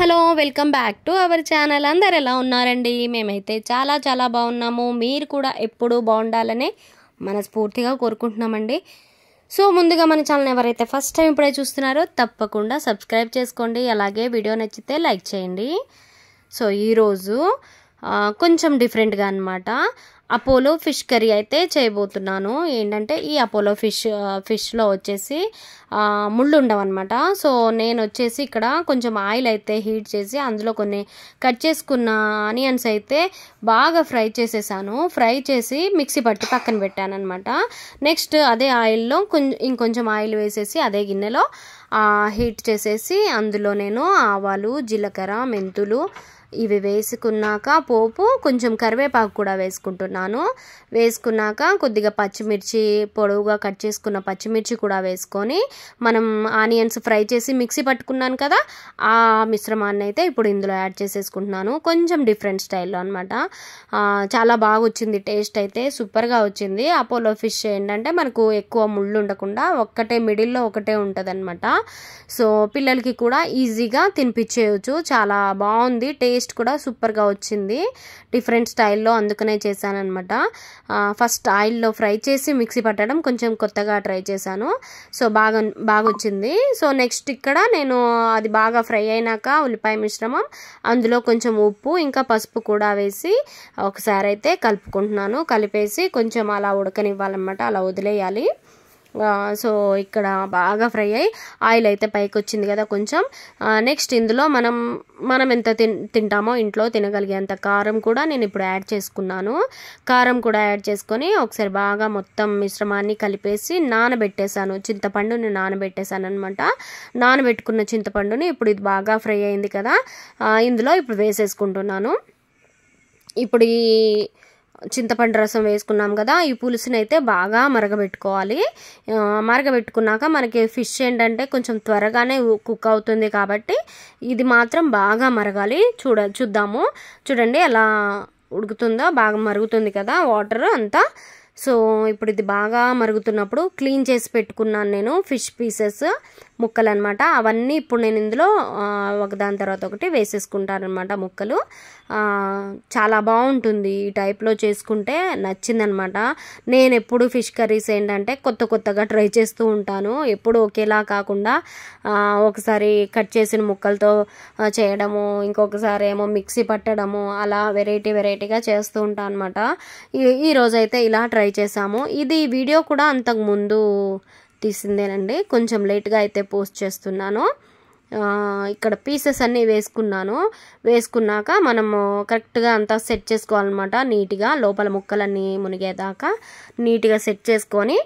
hello welcome back to our channel అందరు ఎలా ఉన్నారండి మేమైతే చాలా చాలా బాగున్నాము మీరు కూడా ఎప్పుడు బాగుండాలని మనస్ఫూర్తిగా కోరుకుంటున్నామండి సో ముందుగా మన ఛానల్ ఎవరైతే ఫస్ట్ టైం ఇప్పుడే చూస్తున్నారో తప్పకుండా సబ్స్క్రైబ్ చేసుకోండి అలాగే వీడియో నచ్చితే లైక్ చేయండి సో ఈరోజు కొంచెం డిఫరెంట్గా అనమాట అపోలో ఫిష్ కర్రీ అయితే చేయబోతున్నాను ఏంటంటే ఈ అపోలో ఫిష్ ఫిష్లో వచ్చేసి ముళ్ళు ఉండవన్నమాట సో నేను వచ్చేసి ఇక్కడ కొంచెం ఆయిల్ అయితే హీట్ చేసి అందులో కొన్ని కట్ చేసుకున్న ఆనియన్స్ అయితే బాగా ఫ్రై చేసేసాను ఫ్రై చేసి మిక్సీ పట్టి పక్కన పెట్టాను అనమాట నెక్స్ట్ అదే ఆయిల్లో కొంచెం ఇంకొంచెం ఆయిల్ వేసేసి అదే గిన్నెలో హీట్ చేసేసి అందులో నేను ఆవాలు జీలకర్ర మెంతులు ఇవి వేసుకున్నాక పోపు కొంచెం కరివేపాకు కూడా వేసుకుంటున్నాను వేసుకున్నాక కొద్దిగా పచ్చిమిర్చి పొడవుగా కట్ చేసుకున్న పచ్చిమిర్చి కూడా వేసుకొని మనం ఆనియన్స్ ఫ్రై చేసి మిక్సీ పట్టుకున్నాను కదా ఆ మిశ్రమాన్ని అయితే ఇప్పుడు ఇందులో యాడ్ చేసేసుకుంటున్నాను కొంచెం డిఫరెంట్ స్టైల్లో అనమాట చాలా బాగా వచ్చింది టేస్ట్ అయితే సూపర్గా వచ్చింది అపోలో ఫిష్ ఏంటంటే మనకు ఎక్కువ ముళ్ళు ఉండకుండా ఒక్కటే మిడిల్లో ఒకటే ఉంటుంది సో పిల్లలకి కూడా ఈజీగా తినిపించేయచ్చు చాలా బాగుంది టేస్ట్ టేస్ట్ కూడా సూపర్గా వచ్చింది డిఫరెంట్ స్టైల్లో అందుకనే చేశానమాట ఫస్ట్ ఆయిల్లో ఫ్రై చేసి మిక్సీ పట్టడం కొంచెం కొత్తగా ట్రై చేశాను సో బాగా బాగొచ్చింది వచ్చింది సో నెక్స్ట్ ఇక్కడ నేను అది బాగా ఫ్రై అయినాక ఉల్లిపాయ మిశ్రమం అందులో కొంచెం ఉప్పు ఇంకా పసుపు కూడా వేసి ఒకసారి అయితే కలుపుకుంటున్నాను కలిపేసి కొంచెం అలా ఉడకనివ్వాలన్నమాట అలా వదిలేయాలి సో ఇక్కడ బాగా ఫ్రై అయ్యి ఆయిల్ అయితే పైకి వచ్చింది కదా కొంచెం నెక్స్ట్ ఇందులో మనం మనం ఎంత తింటామో ఇంట్లో తినగలిగేంత కారం కూడా నేను ఇప్పుడు యాడ్ చేసుకున్నాను కారం కూడా యాడ్ చేసుకొని ఒకసారి బాగా మొత్తం మిశ్రమాన్ని కలిపేసి నానబెట్టేశాను చింతపండుని నానబెట్టేశాను అనమాట నానబెట్టుకున్న చింతపండుని ఇప్పుడు ఇది బాగా ఫ్రై అయింది కదా ఇందులో ఇప్పుడు వేసేసుకుంటున్నాను ఇప్పుడు ఈ చింతపండు రసం వేసుకున్నాం కదా ఈ పులుసుని అయితే బాగా మరగబెట్టుకోవాలి మరగబెట్టుకున్నాక మనకి ఫిష్ ఏంటంటే కొంచెం త్వరగానే కుక్ అవుతుంది కాబట్టి ఇది మాత్రం బాగా మరగాలి చూడ చూద్దాము చూడండి ఎలా ఉడుకుతుందో బాగా మరుగుతుంది కదా వాటర్ అంతా సో ఇప్పుడు ఇది బాగా మరుగుతున్నప్పుడు క్లీన్ చేసి పెట్టుకున్నాను నేను ఫిష్ పీసెస్ ముక్కలు అనమాట అవన్నీ ఇప్పుడు నేను ఇందులో ఒకదాని తర్వాత ఒకటి వేసేసుకుంటాను అనమాట ముక్కలు చాలా బాగుంటుంది ఈ టైప్లో చేసుకుంటే నచ్చిందనమాట నేను ఎప్పుడు ఫిష్ కర్రీస్ ఏంటంటే కొత్త కొత్తగా ట్రై చేస్తూ ఉంటాను ఎప్పుడు ఒకేలా కాకుండా ఒకసారి కట్ చేసిన ముక్కలతో చేయడము ఇంకొకసారి ఏమో మిక్సీ పట్టడము అలా వెరైటీ వెరైటీగా చేస్తూ ఉంటాను అనమాట ఈ రోజైతే ఇలా ట్రై ట్రై చేసాము ఇది వీడియో కూడా అంతకుముందు తీసిందేనండి కొంచెం లేట్గా అయితే పోస్ట్ చేస్తున్నాను ఇక్కడ పీసెస్ అన్నీ వేసుకున్నాను వేసుకున్నాక మనము కరెక్ట్గా అంతా సెట్ చేసుకోవాలన్నమాట నీట్గా లోపల ముక్కలన్నీ మునిగేదాకా నీట్గా సెట్ చేసుకొని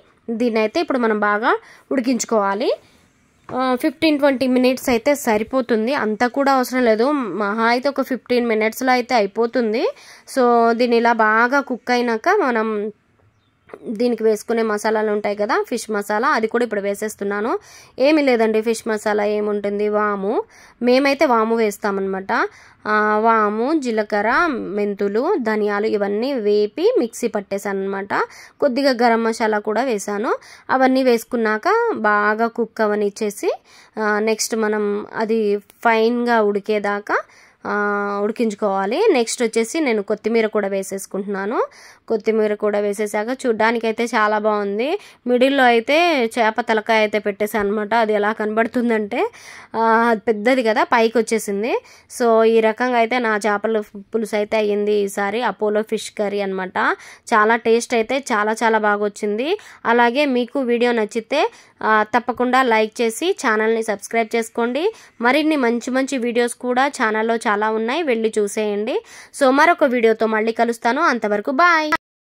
దీన్ని అయితే ఇప్పుడు మనం బాగా ఉడికించుకోవాలి ఫిఫ్టీన్ ట్వంటీ మినిట్స్ అయితే సరిపోతుంది అంత కూడా అవసరం లేదు మహా అయితే ఒక ఫిఫ్టీన్ మినిట్స్లో అయితే అయిపోతుంది సో దీన్ని ఇలా బాగా కుక్ అయినాక మనం దీనికి వేసుకునే మసాలాలు ఉంటాయి కదా ఫిష్ మసాలా అది కూడా ఇప్పుడు వేసేస్తున్నాను ఏమీ లేదండి ఫిష్ మసాలా ఏముంటుంది వాము మేమైతే వాము వేస్తామన్నమాట వాము జీలకర్ర మెంతులు ధనియాలు ఇవన్నీ వేపి మిక్సీ పట్టేశాను అనమాట కొద్దిగా గరం మసాలా కూడా వేశాను అవన్నీ వేసుకున్నాక బాగా కుక్ అవనిచ్చేసి నెక్స్ట్ మనం అది ఫైన్గా ఉడికేదాకా ఉడికించుకోవాలి నెక్స్ట్ వచ్చేసి నేను కొత్తిమీర కూడా వేసేసుకుంటున్నాను కొత్తిమీర కూడా వేసేసాక చూడ్డానికైతే చాలా బాగుంది మిడిల్లో అయితే చేప తలకాయ అయితే పెట్టేసాను అనమాట అది ఎలా కనబడుతుందంటే పెద్దది కదా పైకి వచ్చేసింది సో ఈ రకంగా అయితే నా చేపల పులుసు అయితే అయ్యింది ఈసారి అపోలో ఫిష్ కర్రీ అనమాట చాలా టేస్ట్ అయితే చాలా చాలా బాగా వచ్చింది అలాగే మీకు వీడియో నచ్చితే తప్పకుండా లైక్ చేసి ఛానల్ని సబ్స్క్రైబ్ చేసుకోండి మరిన్ని మంచి మంచి వీడియోస్ కూడా ఛానల్లో చాలా చాలా ఉన్నాయి వెళ్ళి చూసేయండి సో మరొక వీడియోతో మళ్ళీ కలుస్తాను అంతవరకు బాయ్